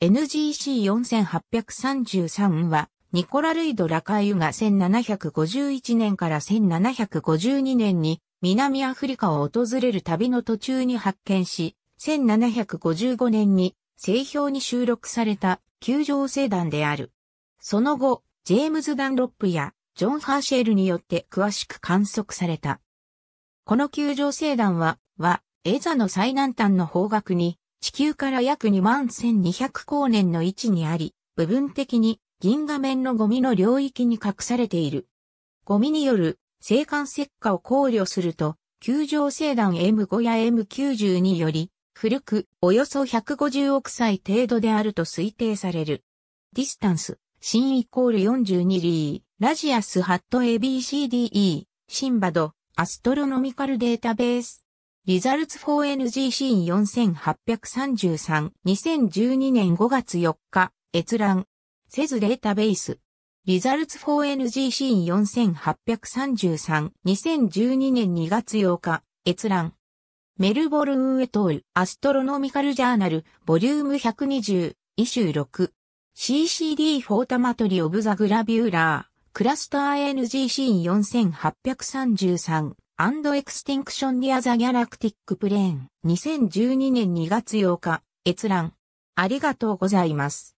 NGC4833 は、ニコラ・ルイド・ラカイユが1751年から1752年に南アフリカを訪れる旅の途中に発見し、1755年に製氷に収録された球場星団である。その後、ジェームズ・ダンロップやジョン・ハーシェルによって詳しく観測された。この球場星団は、は、エザの最南端の方角に地球から約2万1200光年の位置にあり、部分的に銀河面のゴミの領域に隠されている。ゴミによる生還石化を考慮すると、球状星団 M5 や m 9 2より、古くおよそ150億歳程度であると推定される。ディスタンス、新イコール42リー、ラジアスハット ABCDE、シンバド、アストロノミカルデータベース。Results for NGC in 4833 2012年5月4日閲覧せずデータベース Results for NGC in 4833 2012年2月8日閲覧メルボルン・ウエトール・アストロノミカル・ジャーナル、ボリューム120、イシュー6。CCD フォータマトリ・オブ・ザ・グラビューラー、クラスター NGC4833 アンドエクスティンクションディアザギャラクティックプレーン2012年2月8日閲覧ありがとうございます。